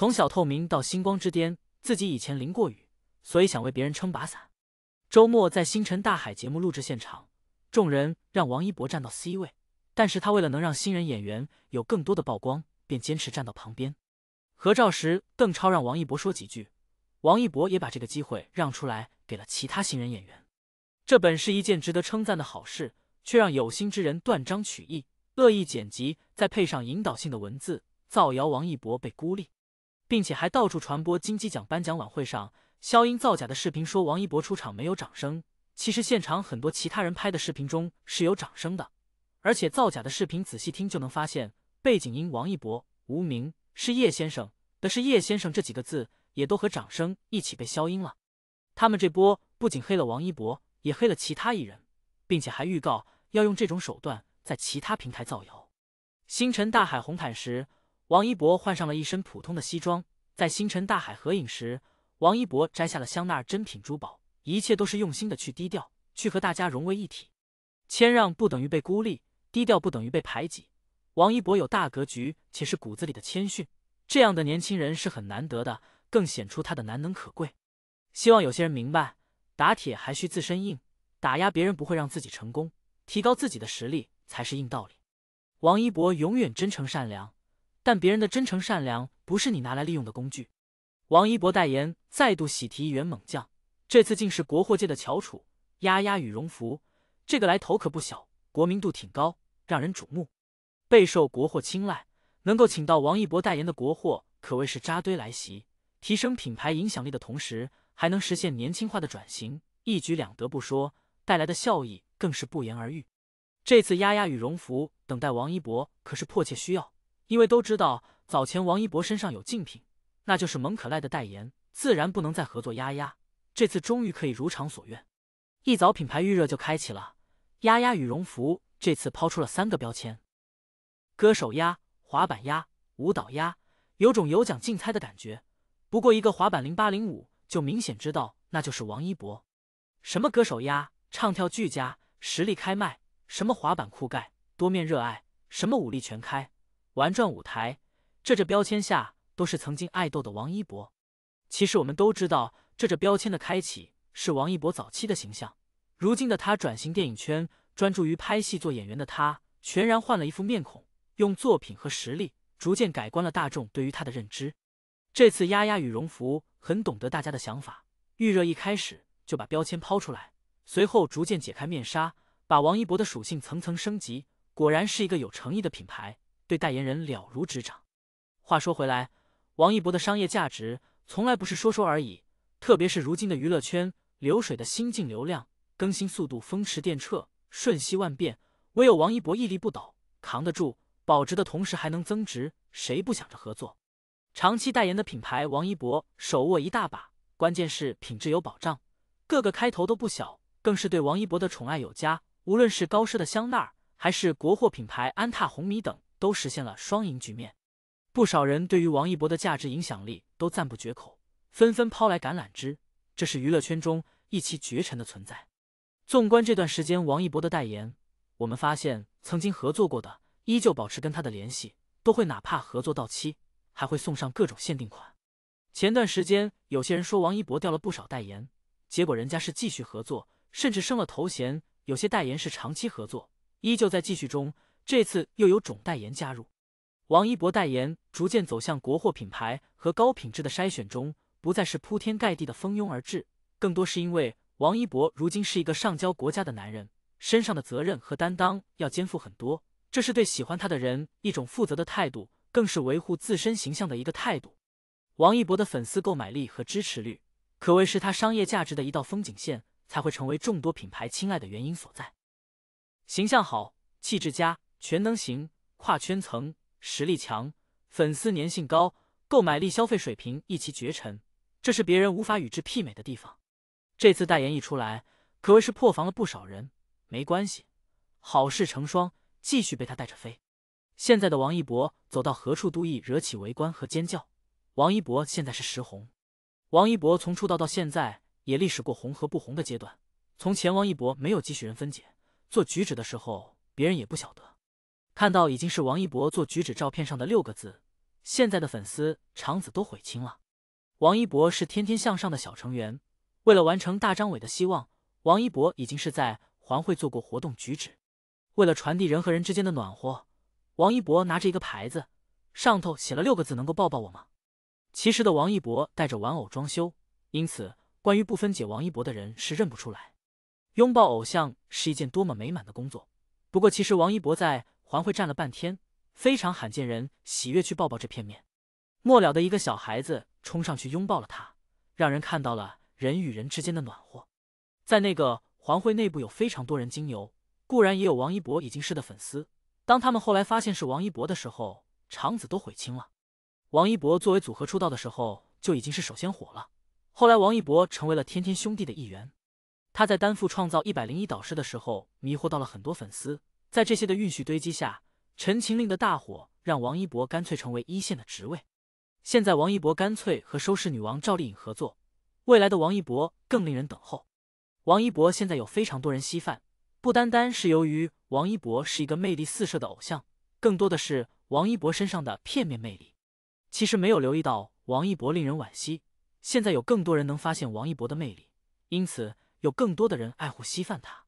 从小透明到星光之巅，自己以前淋过雨，所以想为别人撑把伞。周末在《星辰大海》节目录制现场，众人让王一博站到 C 位，但是他为了能让新人演员有更多的曝光，便坚持站到旁边。合照时，邓超让王一博说几句，王一博也把这个机会让出来给了其他新人演员。这本是一件值得称赞的好事，却让有心之人断章取义、恶意剪辑，再配上引导性的文字，造谣王一博被孤立。并且还到处传播金鸡奖颁奖晚会上肖音造假的视频，说王一博出场没有掌声。其实现场很多其他人拍的视频中是有掌声的，而且造假的视频仔细听就能发现，背景音“王一博无名是叶先生的是叶先生”这几个字也都和掌声一起被消音了。他们这波不仅黑了王一博，也黑了其他艺人，并且还预告要用这种手段在其他平台造谣。星辰大海红毯时。王一博换上了一身普通的西装，在星辰大海合影时，王一博摘下了香奈儿珍品珠宝，一切都是用心的去低调，去和大家融为一体。谦让不等于被孤立，低调不等于被排挤。王一博有大格局，且是骨子里的谦逊，这样的年轻人是很难得的，更显出他的难能可贵。希望有些人明白，打铁还需自身硬，打压别人不会让自己成功，提高自己的实力才是硬道理。王一博永远真诚善良。但别人的真诚善良不是你拿来利用的工具。王一博代言再度喜提一员猛将，这次竟是国货界的翘楚——鸭鸭羽绒服。这个来头可不小，国民度挺高，让人瞩目，备受国货青睐。能够请到王一博代言的国货可谓是扎堆来袭，提升品牌影响力的同时，还能实现年轻化的转型，一举两得不说，带来的效益更是不言而喻。这次鸭鸭羽绒服等待王一博可是迫切需要。因为都知道早前王一博身上有竞品，那就是蒙可赖的代言，自然不能再合作。丫丫这次终于可以如偿所愿，一早品牌预热就开启了。丫丫羽绒服这次抛出了三个标签：歌手丫、滑板丫、舞蹈丫，有种有奖竞猜的感觉。不过一个滑板零八零五就明显知道那就是王一博。什么歌手丫，唱跳俱佳，实力开麦；什么滑板酷盖，多面热爱；什么武力全开。玩转舞台，这这标签下都是曾经爱豆的王一博。其实我们都知道，这这标签的开启是王一博早期的形象。如今的他转型电影圈，专注于拍戏做演员的他，全然换了一副面孔，用作品和实力逐渐改观了大众对于他的认知。这次丫丫羽绒服很懂得大家的想法，预热一开始就把标签抛出来，随后逐渐解开面纱，把王一博的属性层层升级。果然是一个有诚意的品牌。对代言人了如指掌。话说回来，王一博的商业价值从来不是说说而已。特别是如今的娱乐圈，流水的新进流量，更新速度风驰电掣，瞬息万变。唯有王一博屹立不倒，扛得住，保值的同时还能增值，谁不想着合作？长期代言的品牌，王一博手握一大把，关键是品质有保障，各个开头都不小，更是对王一博的宠爱有加。无论是高奢的香奈儿，还是国货品牌安踏、红米等。都实现了双赢局面，不少人对于王一博的价值影响力都赞不绝口，纷纷抛来橄榄枝。这是娱乐圈中一骑绝尘的存在。纵观这段时间王一博的代言，我们发现曾经合作过的，依旧保持跟他的联系，都会哪怕合作到期，还会送上各种限定款。前段时间有些人说王一博掉了不少代言，结果人家是继续合作，甚至升了头衔。有些代言是长期合作，依旧在继续中。这次又有种代言加入，王一博代言逐渐走向国货品牌和高品质的筛选中，不再是铺天盖地的蜂拥而至，更多是因为王一博如今是一个上交国家的男人，身上的责任和担当要肩负很多，这是对喜欢他的人一种负责的态度，更是维护自身形象的一个态度。王一博的粉丝购买力和支持率，可谓是他商业价值的一道风景线，才会成为众多品牌青睐的原因所在。形象好，气质佳。全能型、跨圈层、实力强、粉丝粘性高、购买力、消费水平一骑绝尘，这是别人无法与之媲美的地方。这次代言一出来，可谓是破防了不少人。没关系，好事成双，继续被他带着飞。现在的王一博走到何处都易惹起围观和尖叫。王一博现在是石红。王一博从出道到现在也历史过红和不红的阶段。从前王一博没有继续人分解做举止的时候，别人也不晓得。看到已经是王一博做举止照片上的六个字，现在的粉丝肠子都悔青了。王一博是天天向上的小成员，为了完成大张伟的希望，王一博已经是在环会做过活动举止。为了传递人和人之间的暖和，王一博拿着一个牌子，上头写了六个字：能够抱抱我吗？其实的王一博带着玩偶装修，因此关于不分解王一博的人是认不出来。拥抱偶像是一件多么美满的工作。不过其实王一博在。环会站了半天，非常罕见人喜悦去抱抱这片面。末了的一个小孩子冲上去拥抱了他，让人看到了人与人之间的暖和。在那个环会内部有非常多人经由，固然也有王一博已经是的粉丝。当他们后来发现是王一博的时候，肠子都悔青了。王一博作为组合出道的时候就已经是首先火了，后来王一博成为了天天兄弟的一员。他在担负创造一百零一导师的时候迷惑到了很多粉丝。在这些的运气堆积下，《陈情令》的大火让王一博干脆成为一线的职位。现在，王一博干脆和收视女王赵丽颖合作，未来的王一博更令人等候。王一博现在有非常多人稀饭，不单单是由于王一博是一个魅力四射的偶像，更多的是王一博身上的片面魅力。其实没有留意到王一博令人惋惜，现在有更多人能发现王一博的魅力，因此有更多的人爱护稀饭他。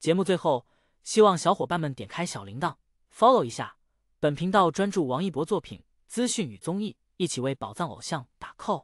节目最后。希望小伙伴们点开小铃铛，follow 一下本频道，专注王一博作品资讯与综艺，一起为宝藏偶像打 call。